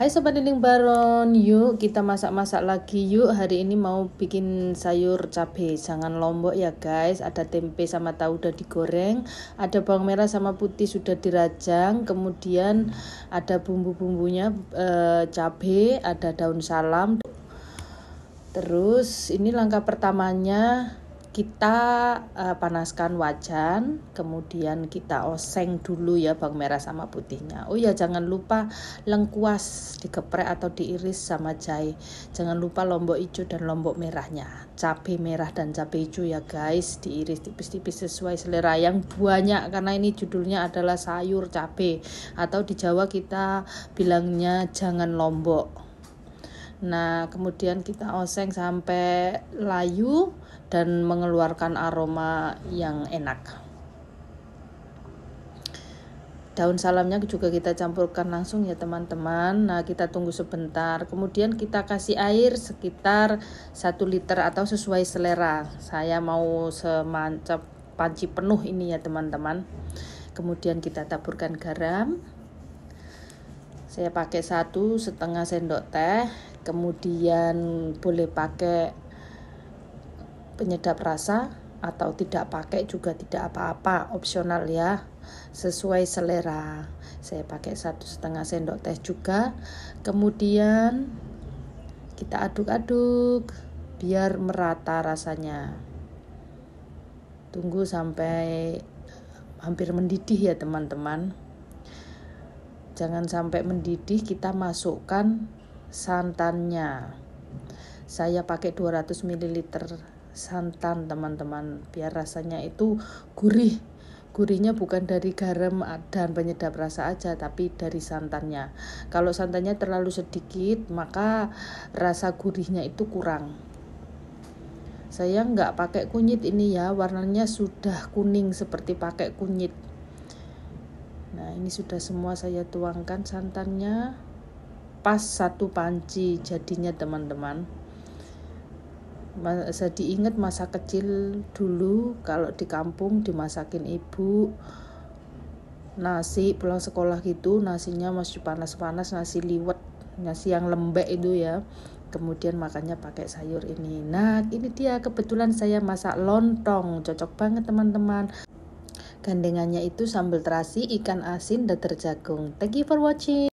Hai Sobat Dinding Baron, yuk kita masak-masak lagi yuk Hari ini mau bikin sayur cabe jangan lombok ya guys Ada tempe sama tahu udah digoreng Ada bawang merah sama putih sudah dirajang Kemudian ada bumbu-bumbunya e, cabe, ada daun salam Terus ini langkah pertamanya kita uh, panaskan wajan, kemudian kita oseng dulu ya bawang merah sama putihnya. Oh ya jangan lupa lengkuas digeprek atau diiris sama jahe. Jangan lupa lombok hijau dan lombok merahnya. Cabai merah dan cabai hijau ya guys, diiris tipis-tipis sesuai selera yang banyak karena ini judulnya adalah sayur cabai atau di Jawa kita bilangnya jangan lombok. Nah, kemudian kita oseng sampai layu dan mengeluarkan aroma yang enak. Daun salamnya juga kita campurkan langsung ya teman-teman. Nah, kita tunggu sebentar. Kemudian kita kasih air sekitar 1 liter atau sesuai selera. Saya mau semancap panci penuh ini ya teman-teman. Kemudian kita taburkan garam, saya pakai satu setengah sendok teh kemudian boleh pakai penyedap rasa atau tidak pakai juga tidak apa-apa opsional ya sesuai selera saya pakai satu setengah sendok teh juga kemudian kita aduk-aduk biar merata rasanya tunggu sampai hampir mendidih ya teman-teman jangan sampai mendidih kita masukkan santannya saya pakai 200 ml santan teman-teman biar rasanya itu gurih gurihnya bukan dari garam dan penyedap rasa aja tapi dari santannya kalau santannya terlalu sedikit maka rasa gurihnya itu kurang saya nggak pakai kunyit ini ya warnanya sudah kuning seperti pakai kunyit nah ini sudah semua saya tuangkan santannya pas satu panci jadinya teman-teman masa ingat masa kecil dulu kalau di kampung dimasakin ibu nasi pulang sekolah gitu nasinya masih panas-panas nasi liwet nasi yang lembek itu ya kemudian makannya pakai sayur ini nah ini dia kebetulan saya masak lontong cocok banget teman-teman gandengannya itu sambal terasi ikan asin dan terjagung thank you for watching